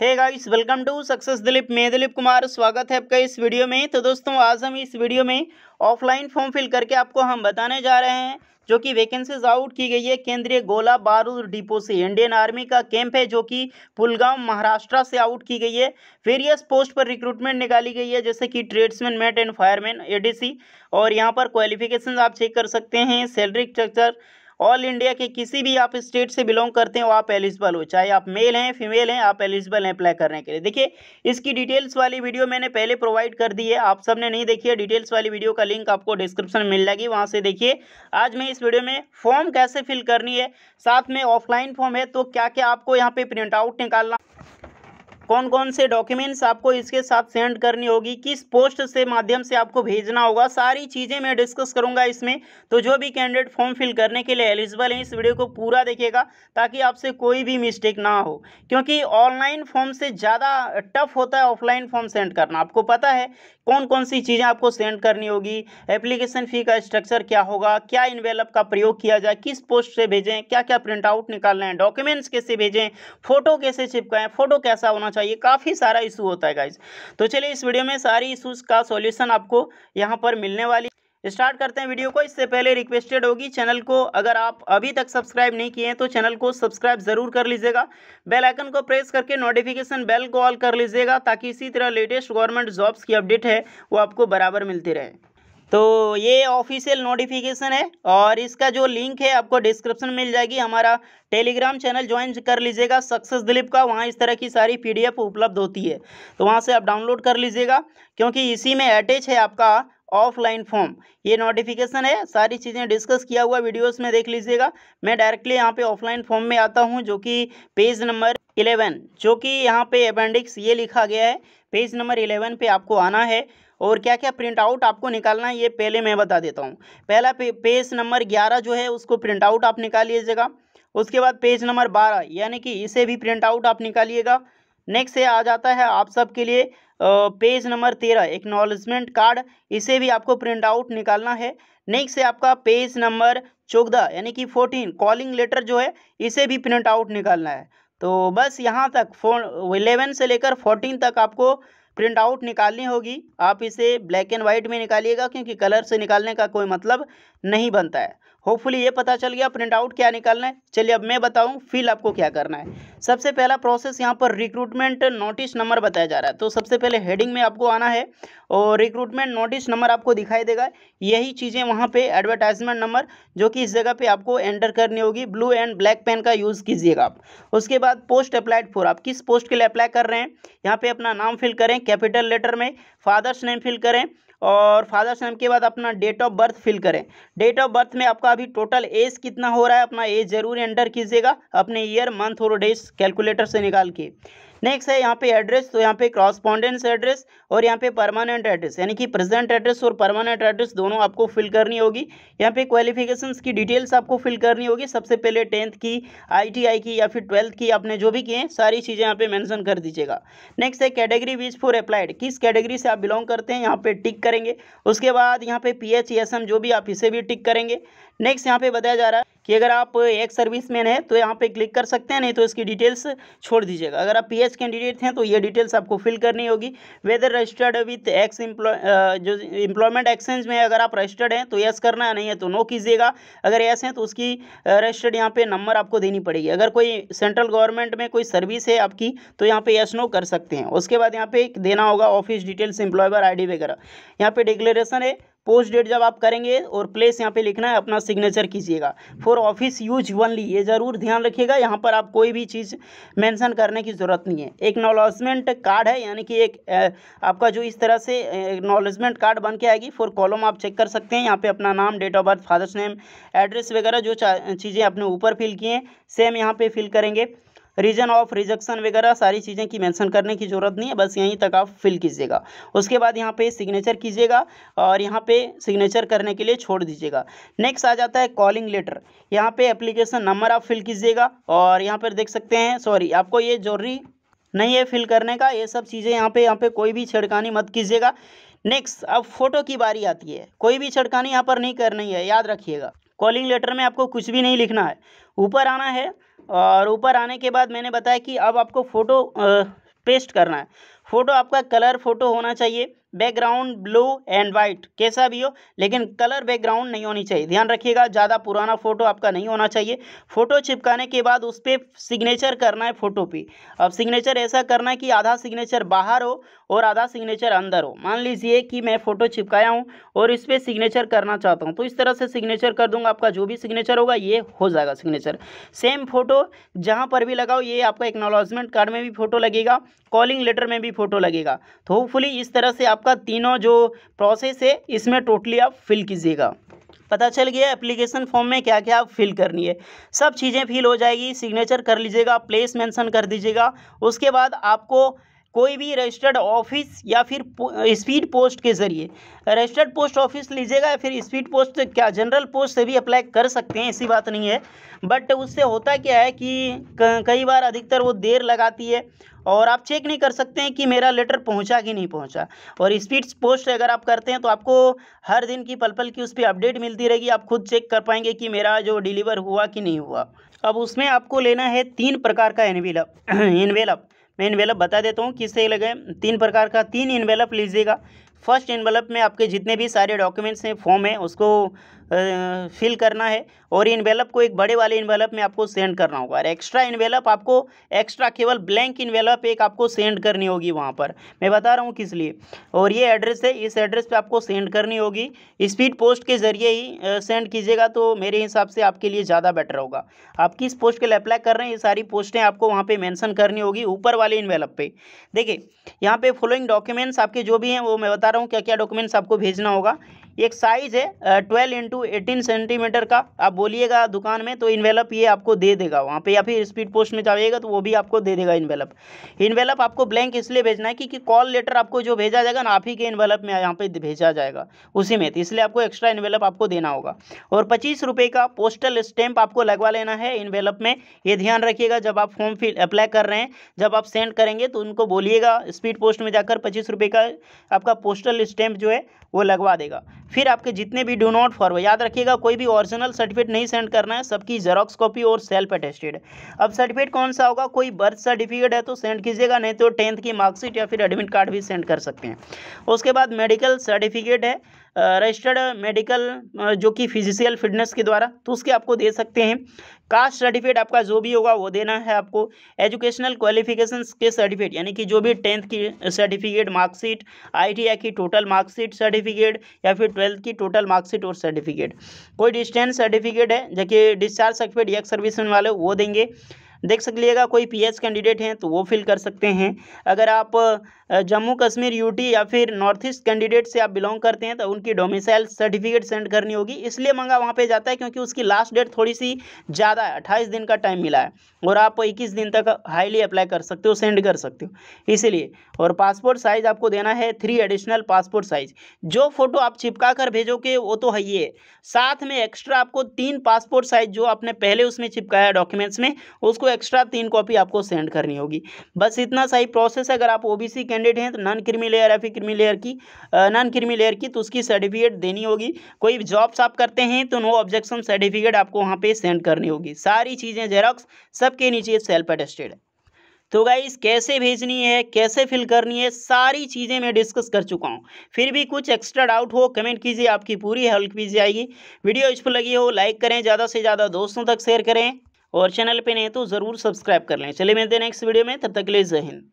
hey guys welcome to success Dilip मैं दिलीप कुमार स्वागत है आपका इस वीडियो में तो दोस्तों आज हम इस वीडियो में ऑफलाइन फॉर्म फिल करके आपको हम बताने जा रहे हैं जो कि वैकेंसीज आउट की गई है केंद्रीय गोला बारूद डिपो से इंडियन आर्मी का कैंप है जो कि पुलगांव महाराष्ट्र से आउट की गई है वेरियस पोस्ट पर रिक्रूटमेंट निकाली गई है जैसे कि tradesman mate and fireman a और यहाँ पर क्वालिफिकेशन आप चेक कर सकते हैं सैलरी स्ट्रक्चर ऑल इंडिया के किसी भी आप स्टेट से बिलोंग करते हैं वो आप एलिजिबल हो चाहे आप मेल हैं फीमेल हैं आप एलिजिबल हैं अप्लाई करने के लिए देखिए इसकी डिटेल्स वाली वीडियो मैंने पहले प्रोवाइड कर दी है आप सबने नहीं देखी है डिटेल्स वाली वीडियो का लिंक आपको डिस्क्रिप्शन में मिल जाएगी वहाँ से देखिए आज मैं इस वीडियो में फॉर्म कैसे फिल करनी है साथ में ऑफलाइन फॉर्म है तो क्या क्या आपको यहाँ पर प्रिंट आउट निकालना कौन कौन से डॉक्यूमेंट्स आपको इसके साथ सेंड करनी होगी किस पोस्ट से माध्यम से आपको भेजना होगा सारी चीज़ें मैं डिस्कस करूंगा इसमें तो जो भी कैंडिडेट फॉर्म फिल करने के लिए एलिजिबल हैं इस वीडियो को पूरा देखिएगा ताकि आपसे कोई भी मिस्टेक ना हो क्योंकि ऑनलाइन फॉर्म से ज़्यादा टफ होता है ऑफलाइन फॉर्म सेंड करना आपको पता है कौन कौन सी चीज़ें आपको सेंड करनी होगी एप्लीकेशन फ़ी का स्ट्रक्चर क्या होगा क्या इनवेलप का प्रयोग किया जाए किस पोस्ट से भेजें क्या क्या प्रिंट आउट निकालना है डॉक्यूमेंट्स कैसे भेजें फ़ोटो कैसे छिपकाएँ फ़ोटो कैसा होना चाहिए काफ़ी सारा इशू होता है गाइज तो चलिए इस वीडियो में सारी इशूज़ का सोल्यूशन आपको यहाँ पर मिलने वाली स्टार्ट करते हैं वीडियो को इससे पहले रिक्वेस्टेड होगी चैनल को अगर आप अभी तक सब्सक्राइब नहीं किए हैं तो चैनल को सब्सक्राइब जरूर कर लीजिएगा बेल आइकन को प्रेस करके नोटिफिकेशन बेल को ऑल कर लीजिएगा ताकि इसी तरह लेटेस्ट गवर्नमेंट जॉब्स की अपडेट है वो आपको बराबर मिलती रहे तो ये ऑफिशियल नोटिफिकेशन है और इसका जो लिंक है आपको डिस्क्रिप्शन मिल जाएगी हमारा टेलीग्राम चैनल ज्वाइन कर लीजिएगा सक्सेस दिलीप का वहाँ इस तरह की सारी पीडीएफ उपलब्ध होती है तो वहाँ से आप डाउनलोड कर लीजिएगा क्योंकि इसी में अटैच है आपका ऑफलाइन फॉर्म ये नोटिफिकेशन है सारी चीज़ें डिस्कस किया हुआ वीडियोज़ में देख लीजिएगा मैं डायरेक्टली यहाँ पर ऑफलाइन फॉर्म में आता हूँ जो कि पेज नंबर इलेवन जो कि यहाँ पर अपेंडिक्स ये लिखा गया है पेज नंबर इलेवन पर आपको आना है और क्या क्या प्रिंट आउट आपको निकालना है ये पहले मैं बता देता हूँ पहला पे, पेज नंबर ग्यारह जो है उसको प्रिंट आउट आप निकाल लीजिएगा उसके बाद पेज नंबर बारह यानी कि इसे भी प्रिंट आउट आप निकालिएगा नेक्स्ट आ जाता है आप सब के लिए पेज नंबर तेरह एक्नॉलेजमेंट कार्ड इसे भी आपको प्रिंट आउट निकालना है नेक्स्ट है आपका पेज नंबर चौदह यानी कि फोर्टीन कॉलिंग लेटर जो है इसे भी प्रिंट आउट निकालना है तो बस यहाँ तक फोन इलेवन से लेकर फोर्टीन तक आपको प्रिंट आउट निकालनी होगी आप इसे ब्लैक एंड वाइट में निकालिएगा क्योंकि कलर से निकालने का कोई मतलब नहीं बनता है होपफुली ये पता चल गया प्रिंट आउट क्या निकालना है चलिए अब मैं बताऊँ फिल आपको क्या करना है सबसे पहला प्रोसेस यहाँ पर रिक्रूटमेंट नोटिस नंबर बताया जा रहा है तो सबसे पहले हेडिंग में आपको आना है और रिक्रूटमेंट नोटिस नंबर आपको दिखाई देगा यही चीज़ें वहाँ पे एडवर्टाइजमेंट नंबर जो कि इस जगह पे आपको एंटर करनी होगी ब्लू एंड ब्लैक पेन का यूज़ कीजिएगा आप उसके बाद पोस्ट अप्लाइड फॉर आप किस पोस्ट के लिए अप्लाई कर रहे हैं यहाँ पे अपना नाम फिल करें कैपिटल लेटर में फादर्स नेम फिल करें और फादर्स नेम के बाद अपना डेट ऑफ बर्थ फिल करें डेट ऑफ बर्थ में आपका अभी टोटल एज कितना हो रहा है अपना एज जरूर एंटर कीजिएगा अपने ईयर मंथ और डेज कैलकुलेटर से निकाल के नेक्स्ट है यहाँ पे एड्रेस तो यहाँ पे क्रॉसपॉन्डेंस एड्रेस और यहाँ पे परमानेंट एड्रेस यानी कि प्रेजेंट एड्रेस और परमानेंट एड्रेस दोनों आपको फिल करनी होगी यहाँ पे क्वालिफिकेशन की डिटेल्स आपको फिल करनी होगी सबसे पहले टेंथ की आईटीआई की या फिर ट्वेल्थ की आपने जो भी किए हैं सारी चीज़ें यहाँ पे मैंसन कर दीजिएगा नेक्स्ट है कैटेगरी वीज फॉर अप्लाइड किस कैटेगरी से आप बिलोंग करते हैं यहाँ पे टिक करेंगे उसके बाद यहाँ पे P H E S M जो भी आप इसे भी टिक करेंगे नेक्स्ट यहाँ पे बताया जा रहा है कि अगर आप एक सर्विस मैन है तो यहाँ पे क्लिक कर सकते हैं नहीं तो इसकी डिटेल्स छोड़ दीजिएगा अगर आप पीएच कैंडिडेट हैं तो ये डिटेल्स आपको फिल करनी होगी वेदर रजिस्टर्ड विथ एक्स जो एम्प्लॉयमेंट एक्सचेंज में अगर आप रजिस्टर्ड हैं तो यस करना है नहीं है तो नो कीजिएगा अगर यस हैं तो उसकी रजिस्टर्ड यहाँ पर नंबर आपको देनी पड़ेगी अगर कोई सेंट्रल गवर्नमेंट में कोई सर्विस है आपकी तो यहाँ पर यस नो कर सकते हैं उसके बाद यहाँ पे देना होगा ऑफिस डिटेल्स एम्प्लॉयर आई वगैरह यहाँ पर डिक्लेरेशन है पोस्ट डेट जब आप करेंगे और प्लेस यहाँ पे लिखना है अपना सिग्नेचर कीजिएगा फॉर ऑफिस यूज वनली ये ज़रूर ध्यान रखिएगा यहाँ पर आप कोई भी चीज़ मेंशन करने की ज़रूरत नहीं है एक्नॉलेजमेंट कार्ड है यानी कि एक आपका जो इस तरह से नॉलेजमेंट कार्ड बन के आएगी फॉर कॉलम आप चेक कर सकते हैं यहाँ पर अपना नाम date of birth father's name address वगैरह जो चीज़ें आपने ऊपर फिल किए हैं सेम यहाँ पर फिल करेंगे रीजन ऑफ रिजेक्शन वगैरह सारी चीज़ें की मेंशन करने की ज़रूरत नहीं है बस यहीं तक आप फिल कीजिएगा उसके बाद यहाँ पे सिग्नेचर कीजिएगा और यहाँ पे सिग्नेचर करने के लिए छोड़ दीजिएगा नेक्स्ट आ जाता है कॉलिंग लेटर यहाँ पे एप्लीकेशन नंबर आप फिल कीजिएगा और यहाँ पर देख सकते हैं सॉरी आपको ये जरूरी नहीं है फिल करने का ये सब चीज़ें यहाँ पर यहाँ पर कोई भी छिड़कानी मत कीजिएगा नेक्स्ट अब फोटो की बारी आती है कोई भी छिड़कानी यहाँ पर नहीं करनी है याद रखिएगा कॉलिंग लेटर में आपको कुछ भी नहीं लिखना है ऊपर आना है और ऊपर आने के बाद मैंने बताया कि अब आपको फ़ोटो पेस्ट करना है फ़ोटो आपका कलर फ़ोटो होना चाहिए बैकग्राउंड ब्लू एंड वाइट कैसा भी हो लेकिन कलर बैकग्राउंड नहीं होनी चाहिए ध्यान रखिएगा ज़्यादा पुराना फोटो आपका नहीं होना चाहिए फोटो चिपकाने के बाद उस पर सिग्नेचर करना है फोटो पे अब सिग्नेचर ऐसा करना है कि आधा सिग्नेचर बाहर हो और आधा सिग्नेचर अंदर हो मान लीजिए कि मैं फ़ोटो चिपकाया हूँ और इस पर सिग्नेचर करना चाहता हूँ तो इस तरह से सिग्नेचर कर दूँगा आपका जो भी सिग्नेचर होगा ये हो जाएगा सिग्नेचर सेम फोटो जहाँ पर भी लगाओ ये आपका एक्नोलॉजमेंट कार्ड में भी फ़ोटो लगेगा कॉलिंग लेटर में भी फ़ोटो लगेगा तो होपफुली इस तरह से आप आपका तीनों जो प्रोसेस है इसमें टोटली आप फिल कीजिएगा पता चल गया एप्लीकेशन फॉर्म में क्या क्या आप फिल करनी है सब चीज़ें फिल हो जाएगी सिग्नेचर कर लीजिएगा प्लेस मेंशन कर दीजिएगा उसके बाद आपको कोई भी रजिस्टर्ड ऑफिस या फिर स्पीड पोस्ट के जरिए रजिस्टर्ड पोस्ट ऑफिस लीजिएगा या फिर स्पीड पोस्ट क्या जनरल पोस्ट से भी अप्लाई कर सकते हैं ऐसी बात नहीं है बट उससे होता क्या है कि कई बार अधिकतर वो देर लगाती है और आप चेक नहीं कर सकते हैं कि मेरा लेटर पहुंचा कि नहीं पहुंचा और स्पीड पोस्ट अगर आप करते हैं तो आपको हर दिन की पल पल की उस पर अपडेट मिलती रहेगी आप खुद चेक कर पाएंगे कि मेरा जो डिलीवर हुआ कि नहीं हुआ अब उसमें आपको लेना है तीन प्रकार का एनवेलप एनवेलप मैं इन्वेलप बता देता हूँ किससे लगे तीन प्रकार का तीन इन्वेलप लीजिएगा फर्स्ट इन्वेलप में आपके जितने भी सारे डॉक्यूमेंट्स हैं फॉर्म है उसको फिल करना है और इन्वेलप को एक बड़े वाले इन्वेलप में आपको सेंड करना होगा और एक्स्ट्रा इन्वेलप आपको एक्स्ट्रा केवल ब्लैंक इन्वेलप एक आपको सेंड करनी होगी वहाँ पर मैं बता रहा हूँ किस लिए और ये एड्रेस है इस एड्रेस पे आपको सेंड करनी होगी स्पीड पोस्ट के ज़रिए ही सेंड कीजिएगा तो मेरे हिसाब से आपके लिए ज़्यादा बेटर होगा आप किस पोस्ट के लिए अप्लाई कर रहे हैं ये सारी पोस्टें आपको वहाँ पर मैंसन करनी होगी ऊपर वाले इन्वेलप पर देखिए यहाँ पर फॉलोइंग डॉक्यूमेंट्स आपके जो भी हैं वो मैं बता रहा हूँ क्या क्या डॉक्यूमेंट्स आपको भेजना होगा एक साइज़ है ट्वेल्व इंटू एटीन सेंटीमीटर का आप बोलिएगा दुकान में तो इन्वेलप ये आपको दे देगा वहाँ पे या फिर स्पीड पोस्ट में जाइएगा तो वो भी आपको दे देगा इन्वेलप इन्वेलप आपको ब्लैंक इसलिए भेजना है कि कॉल लेटर आपको जो भेजा जाएगा ना आप ही के इन्वेलप में यहाँ पे भेजा जाएगा उसी में तो इसलिए आपको एक्स्ट्रा इन्वेलप आपको देना होगा और पच्चीस रुपये का पोस्टल स्टैंप आपको लगवा लेना है इन्वेलप में ये ध्यान रखिएगा जब आप फॉर्म फिल अप्लाई कर रहे हैं जब आप सेंड करेंगे तो उनको बोलिएगा स्पीड पोस्ट में जाकर पच्चीस रुपये का आपका पोस्टल स्टैम्प जो है वो लगवा देगा फिर आपके जितने भी डू नॉट फॉरवर्ड याद रखिएगा कोई भी ओरिजिनल सर्टिफिकेट नहीं सेंड करना है सबकी जेरोक्स कॉपी और सेल्फ अटेस्टेड अब सर्टिफिकेट कौन सा होगा कोई बर्थ सर्टिफिकेट है तो सेंड कीजिएगा नहीं तो टेंथ की मार्कशीट या फिर एडमिट कार्ड भी सेंड कर सकते हैं उसके बाद मेडिकल सर्टिफिकेट है रजिस्टर्ड मेडिकल जो कि फिजिशियल फिटनेस के द्वारा तो उसके आपको दे सकते हैं कास्ट सर्टिफिकेट आपका जो भी होगा वो देना है आपको एजुकेशनल क्वालिफिकेशन के सर्टिफिकेट यानी कि जो भी टेंथ की सर्टिफिकेट मार्कशीट आई की टोटल मार्कशीट सर्टिफिकेट या फिर ट्वेल्थ की टोटल मार्कशीट और सर्टिफिकेट कोई डिस्टेंस सर्टिफिकेट है जबकि डिस्चार्ज सर्टिफिकेट या सर्विस वाले वो देंगे देख लीजिएगा कोई पीएच कैंडिडेट हैं तो वो फिल कर सकते हैं अगर आप जम्मू कश्मीर यूटी या फिर नॉर्थ ईस्ट कैंडिडेट से आप बिलोंग करते हैं तो उनकी डोमिसाइल सर्टिफिकेट सेंड करनी होगी इसलिए मंगा वहाँ पर जाता है क्योंकि उसकी लास्ट डेट थोड़ी सी ज़्यादा है अट्ठाईस दिन का टाइम मिला है और आप इक्कीस दिन तक हाईली अप्लाई कर सकते हो सेंड कर सकते हो इसीलिए और पासपोर्ट साइज़ आपको देना है थ्री एडिशनल पासपोर्ट साइज़ जो फ़ोटो आप चिपका कर भेजोगे वो तो है ही है साथ में एक्स्ट्रा आपको तीन पासपोर्ट साइज़ जो आपने पहले उसमें चिपकाया डॉक्यूमेंट्स में उसको एक्स्ट्रा तीन कॉपी आपको सेंड करनी होगी बस इतना सही प्रोसेस अगर आप ओबीसी कैंडिडेट हैं तो नॉन क्रिमी लेयर या फिर क्रिमी लेयर की नॉन क्रिमी लेयर की तो उसकी सर्टिफिकेट देनी होगी कोई जॉब्स आप करते हैं तो नो ऑब्जेक्शन सर्टिफिकेट आपको वहाँ पर सेंड करनी होगी सारी चीज़ें जेरोक्स सबके नीचे सेल्फ अटेस्टेड है तो गाइस कैसे भेजनी है कैसे फिल करनी है सारी चीज़ें मैं डिस्कस कर चुका हूँ फिर भी कुछ एक्स्ट्रा डाउट हो कमेंट कीजिए आपकी पूरी हेल्प की जाएगी वीडियो इस पर लगी हो लाइक करें ज़्यादा से ज़्यादा दोस्तों तक शेयर करें और चैनल पे नहीं तो ज़रूर सब्सक्राइब कर लें चलिए मिलते हैं नेक्स्ट वीडियो में तब तक के लिए जय हिंद